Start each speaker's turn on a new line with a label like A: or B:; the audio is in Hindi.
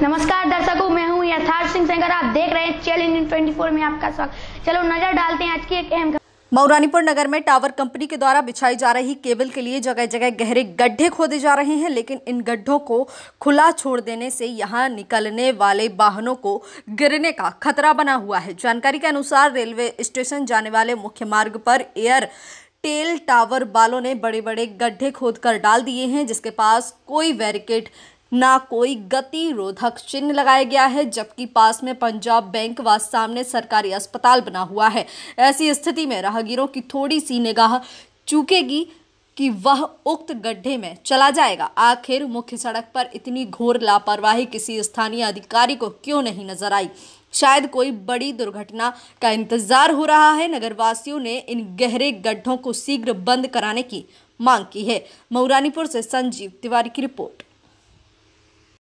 A: नमस्कार
B: दर्शकों मैं हूं यथार्थ सिंह सेंगर आप देख रहे हैं इंडियन ट्वेंटी फोर में आपका स्वागत चलो नजर डालते हैं आज
C: की एक अहम मऊरानीपुर नगर में टावर कंपनी के द्वारा बिछाई जा रही केबल के लिए जगह जगह गहरे
D: गड्ढे खोदे जा रहे हैं लेकिन इन गड्ढों को खुला छोड़ देने से यहां निकलने वाले वाहनों को गिरने का खतरा बना हुआ है जानकारी के अनुसार रेलवे स्टेशन जाने वाले मुख्य मार्ग पर एयर टेल टावर बालों ने बड़े बड़े गड्ढे खोद कर डाल दिए हैं जिसके पास कोई बैरिकेड ना कोई गतिरोधक चिन्ह लगाया गया है जबकि पास में पंजाब बैंक व सामने सरकारी अस्पताल बना हुआ है ऐसी स्थिति में राहगीरों की थोड़ी सी निगाह चूकेगी कि वह उक्त गड्ढे में चला जाएगा आखिर मुख्य सड़क पर इतनी घोर लापरवाही किसी स्थानीय अधिकारी को क्यों नहीं नजर आई शायद कोई बड़ी दुर्घटना का इंतजार हो रहा है नगरवासियों ने इन गहरे गड्ढों को शीघ्र बंद कराने की मांग की है मऊरानीपुर से संजीव तिवारी की रिपोर्ट